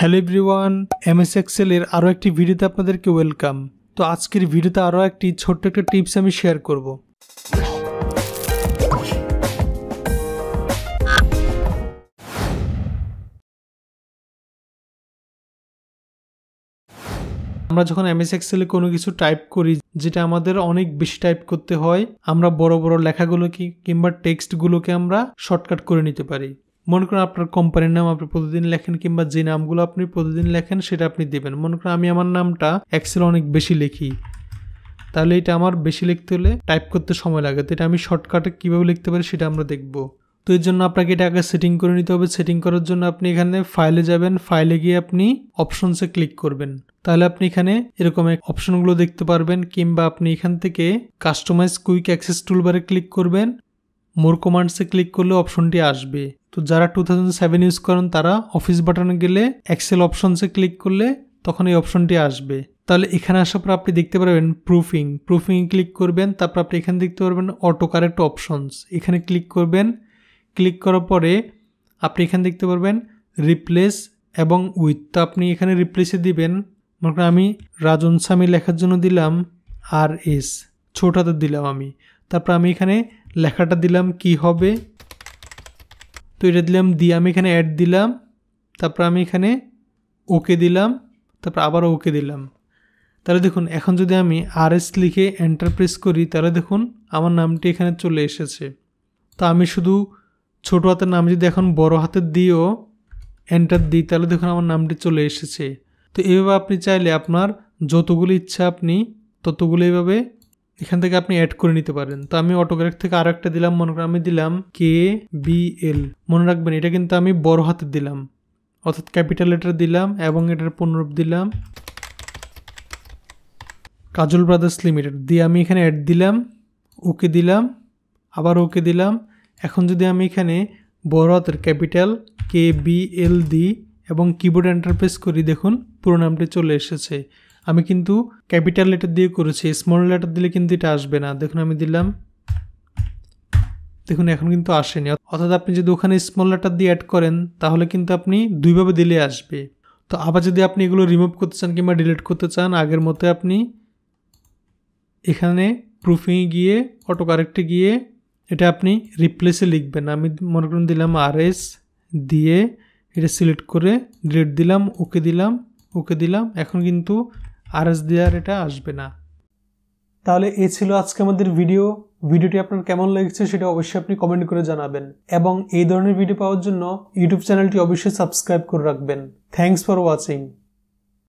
hello everyone M S এক্সেলের আরও একটি ভিডিওতে আপনাদেরকে ওয়েলকাম তো আজকের ভিডিওতে আরও একটি ছোট্ট একটা টিপস আমি শেয়ার করব আমরা যখন এম এস এক্সেলে কোনো কিছু টাইপ করি যেটা আমাদের অনেক বেশি টাইপ করতে হয় আমরা বড় বড় লেখাগুলোকে কিংবা টেক্সটগুলোকে আমরা শর্টকাট করে নিতে পারি মনে করেন আপনার কোম্পানির নাম আপনি প্রতিদিন লেখেন কিংবা যে নামগুলো আপনি প্রতিদিন লেখেন সেটা আপনি দেবেন মনে করেন আমি আমার নামটা অ্যাক্সেল অনেক বেশি লিখি তাহলে এটা আমার বেশি লিখতে হলে টাইপ করতে সময় লাগে তো এটা আমি শর্টকাটে কীভাবে লিখতে পারি সেটা আমরা দেখব তো এর জন্য আপনাকে এটা আগে সেটিং করে নিতে হবে সেটিং করার জন্য আপনি এখানে ফাইলে যাবেন ফাইলে গিয়ে আপনি অপশনসে ক্লিক করবেন তাহলে আপনি এখানে এরকম অপশনগুলো দেখতে পারবেন কিংবা আপনি এখান থেকে কাস্টমাইজ কুইক অ্যাক্সেস টুলবারে ক্লিক করবেন মোর কমান্ডসে ক্লিক করলে অপশনটি আসবে তো যারা টু থাউজেন্ড সেভেন ইউজ করেন তারা অফিস বাটনে গেলে এক্সেল অপশনসে ক্লিক করলে তখন এই অপশনটি আসবে তাহলে এখানে আসার পর আপনি দেখতে পারবেন প্রুফিং প্রুফিং ক্লিক করবেন তারপর আপনি এখানে দেখতে পারবেন অটো কারেক্ট অপশনস এখানে ক্লিক করবেন ক্লিক করার পরে আপনি এখানে দেখতে পারবেন রিপ্লেস এবং উইথ তো আপনি এখানে রিপ্লেসে দিবেন মনে করেন আমি রাজন স্বামী লেখার জন্য দিলাম আর এস ছোটাতে দিলাম আমি তারপর আমি এখানে লেখাটা দিলাম কি হবে তো এটা দিলাম দিয়ে আমি এখানে অ্যাড দিলাম তারপর আমি এখানে ওকে দিলাম তারপর আবার ওকে দিলাম তাহলে দেখুন এখন যদি আমি আর এস লিখে এন্টার প্রেস করি তাহলে দেখুন আমার নামটি এখানে চলে এসেছে তো আমি শুধু ছোটো হাতের নাম যদি এখন বড় হাতের দিয়েও এন্টার দিই তাহলে দেখুন আমার নামটি চলে এসেছে তো এভাবে আপনি চাইলে আপনার যতগুলো ইচ্ছা আপনি ততগুলো এভাবে এখান থেকে আপনি অ্যাড করে নিতে পারেন তো আমি অটোগ্রাফ থেকে আর একটা দিলাম মনে করেন আমি দিলাম কে বি এল মনে রাখবেন এটা কিন্তু আমি বড় হাতে দিলাম অর্থাৎ ক্যাপিটাল লেটার দিলাম এবং এটার পুনরূপ দিলাম কাজল ব্রাদার্স লিমিটেড দিয়ে আমি এখানে অ্যাড দিলাম ওকে দিলাম আবার ওকে দিলাম এখন যদি আমি এখানে বড় হাতের ক্যাপিটাল কে বি এল দি এবং কিবোর্ড এন্টারপ্রেস করি দেখুন পুরো নামটি চলে এসেছে আমি কিন্তু ক্যাপিটাল লেটার দিয়ে করেছি স্মল লেটার দিলে কিন্তু এটা আসবে না দেখুন আমি দিলাম দেখুন এখন কিন্তু আসেনি অর্থাৎ আপনি যদি ওখানে স্মল লেটার দিয়ে অ্যাড করেন তাহলে কিন্তু আপনি দুইভাবে দিলে আসবে তো আবার যদি আপনি এগুলো রিমুভ করতে চান কিংবা ডিলিট করতে চান আগের মতো আপনি এখানে প্রুফিংয়ে গিয়ে অটো কারেক্টে গিয়ে এটা আপনি রিপ্লেসে লিখবেন আমি মনে করুন দিলাম আর এস দিয়ে এটা সিলেক্ট করে ডিলিট দিলাম ওকে দিলাম ওকে দিলাম এখন কিন্তু আর এস দেওয়ার এটা আসবে না তাহলে এ ছিল আজকে আমাদের ভিডিও ভিডিওটি আপনার কেমন লেগেছে সেটা অবশ্যই আপনি কমেন্ট করে জানাবেন এবং এই ধরনের ভিডিও পাওয়ার জন্য ইউটিউব চ্যানেলটি অবশ্যই সাবস্ক্রাইব করে রাখবেন থ্যাংকস ফর ওয়াচিং